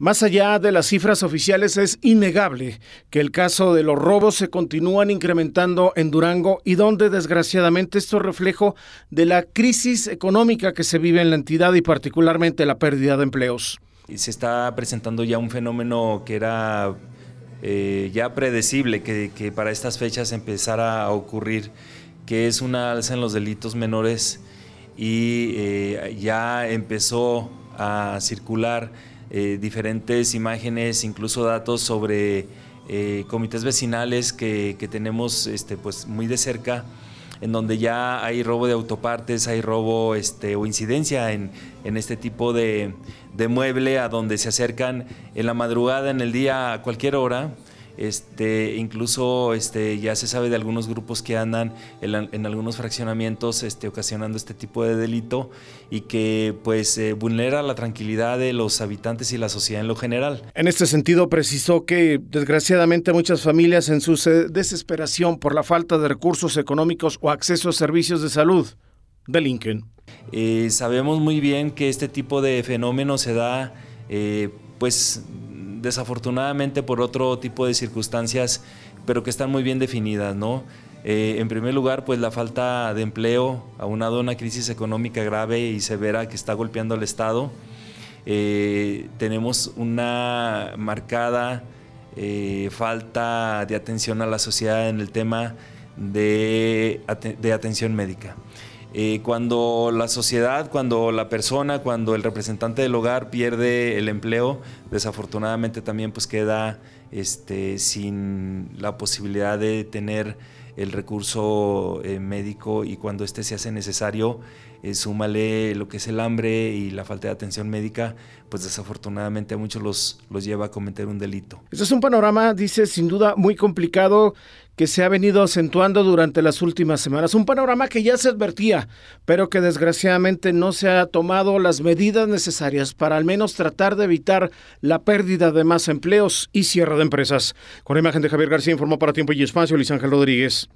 Más allá de las cifras oficiales, es innegable que el caso de los robos se continúan incrementando en Durango y donde desgraciadamente esto reflejo de la crisis económica que se vive en la entidad y particularmente la pérdida de empleos. Se está presentando ya un fenómeno que era eh, ya predecible, que, para estas fechas empezara a ocurrir, que es una alza en los delitos menores y eh, ya empezó a circular eh, diferentes imágenes, incluso datos sobre eh, comités vecinales que, tenemos este, pues, muy de cerca, en donde ya hay robo de autopartes, hay robo este, o incidencia en, este tipo de, de, mueble, a donde se acercan en la madrugada, en el día, a cualquier hora este, incluso este, ya se sabe de algunos grupos que andan en, algunos fraccionamientos este, ocasionando este tipo de delito y que pues eh, vulnera la tranquilidad de los habitantes y la sociedad en lo general. En este sentido precisó que desgraciadamente muchas familias en su desesperación por la falta de recursos económicos o acceso a servicios de salud delinquen. Eh, sabemos muy bien que este tipo de fenómeno se da eh, pues desafortunadamente por otro tipo de circunstancias, pero que están muy bien definidas, ¿no? Eh, en primer lugar, pues la falta de empleo, aunado a una crisis económica grave y severa que está golpeando al Estado. Eh, tenemos una marcada eh, falta de atención a la sociedad en el tema de atención médica. Eh, cuando la sociedad, cuando la persona, cuando el representante del hogar pierde el empleo, desafortunadamente también pues queda este, sin la posibilidad de tener el recurso eh, médico y cuando este se hace necesario, eh, súmale lo que es el hambre y la falta de atención médica, pues desafortunadamente a muchos los, los lleva a cometer un delito. Eso es un panorama, dice, sin duda muy complicado que se ha venido acentuando durante las últimas semanas. Un panorama que ya se advertía, pero que desgraciadamente no se ha tomado las medidas necesarias para al menos tratar de evitar la pérdida de más empleos y cierre de empresas. Con la imagen de Javier García informó para Tiempo y Espacio Luis Ángel Rodríguez.